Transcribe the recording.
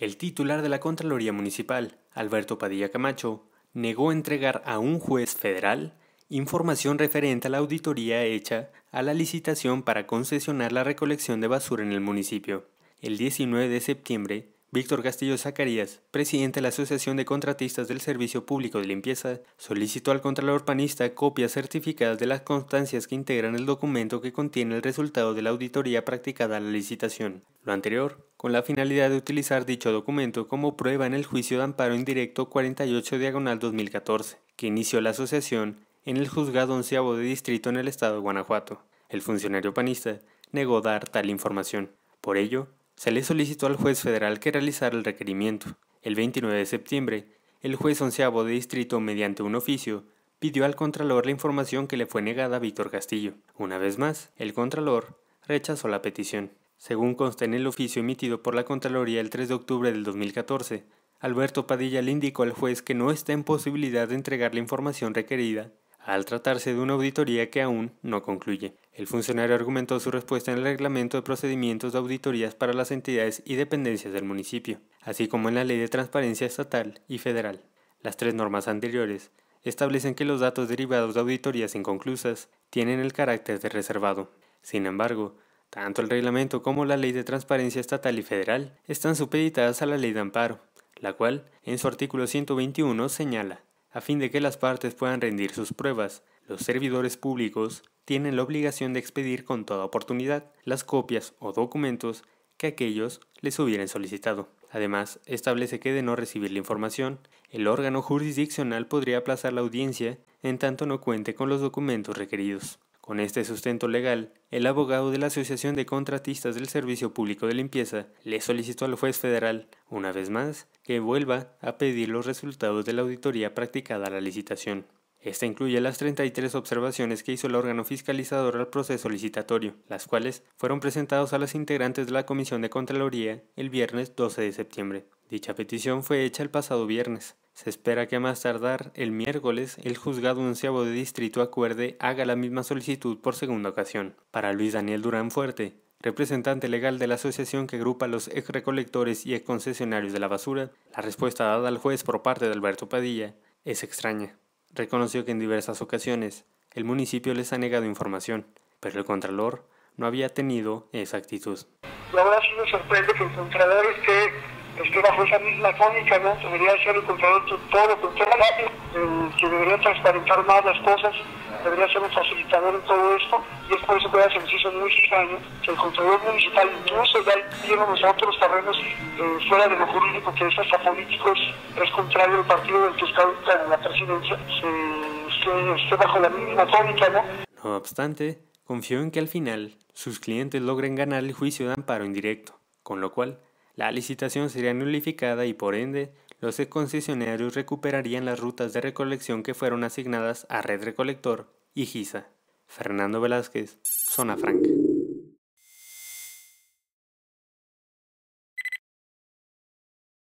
El titular de la Contraloría Municipal, Alberto Padilla Camacho, negó entregar a un juez federal información referente a la auditoría hecha a la licitación para concesionar la recolección de basura en el municipio. El 19 de septiembre, Víctor Castillo Zacarías, presidente de la Asociación de Contratistas del Servicio Público de Limpieza, solicitó al Contralor Panista copias certificadas de las constancias que integran el documento que contiene el resultado de la auditoría practicada en la licitación. Lo anterior, con la finalidad de utilizar dicho documento como prueba en el juicio de amparo indirecto 48 diagonal 2014, que inició la asociación en el juzgado onceavo de distrito en el estado de Guanajuato. El funcionario panista negó dar tal información. Por ello, se le solicitó al juez federal que realizara el requerimiento. El 29 de septiembre, el juez onceavo de distrito, mediante un oficio, pidió al Contralor la información que le fue negada a Víctor Castillo. Una vez más, el Contralor rechazó la petición. Según consta en el oficio emitido por la Contraloría el 3 de octubre del 2014, Alberto Padilla le indicó al juez que no está en posibilidad de entregar la información requerida al tratarse de una auditoría que aún no concluye. El funcionario argumentó su respuesta en el Reglamento de Procedimientos de Auditorías para las entidades y dependencias del municipio, así como en la Ley de Transparencia Estatal y Federal. Las tres normas anteriores establecen que los datos derivados de auditorías inconclusas tienen el carácter de reservado. Sin embargo, tanto el reglamento como la Ley de Transparencia Estatal y Federal están supeditadas a la Ley de Amparo, la cual, en su artículo 121, señala a fin de que las partes puedan rendir sus pruebas, los servidores públicos tienen la obligación de expedir con toda oportunidad las copias o documentos que aquellos les hubieran solicitado. Además, establece que de no recibir la información, el órgano jurisdiccional podría aplazar la audiencia en tanto no cuente con los documentos requeridos. Con este sustento legal, el abogado de la Asociación de Contratistas del Servicio Público de Limpieza le solicitó al juez federal, una vez más, que vuelva a pedir los resultados de la auditoría practicada a la licitación. Esta incluye las 33 observaciones que hizo el órgano fiscalizador al proceso licitatorio, las cuales fueron presentadas a los integrantes de la Comisión de Contraloría el viernes 12 de septiembre. Dicha petición fue hecha el pasado viernes. Se espera que a más tardar el miércoles el juzgado onceavo de distrito acuerde haga la misma solicitud por segunda ocasión. Para Luis Daniel Durán Fuerte, representante legal de la asociación que agrupa a los ex recolectores y ex concesionarios de la basura, la respuesta dada al juez por parte de Alberto Padilla es extraña reconoció que en diversas ocasiones el municipio les ha negado información, pero el Contralor no había tenido esa actitud. La verdad me sorprende que el Contralor es que bajo esa misma tónica ¿no? debería ser el control todo el control eh, que debería transparentar más las cosas, debería ser un facilitador en todo esto, y es por eso que hace es muy extraño que el control municipal incluso ya tiene los otros terrenos eh, fuera de lo jurídico, que es hasta político, es, contrario al partido del que está en la presidencia, se, esté bajo la misma tónica, ¿no? No obstante, confió en que al final sus clientes logren ganar el juicio de amparo indirecto, con lo cual la licitación sería nulificada y por ende los concesionarios recuperarían las rutas de recolección que fueron asignadas a Red Recolector y GISA. Fernando Velázquez, Zona Franca.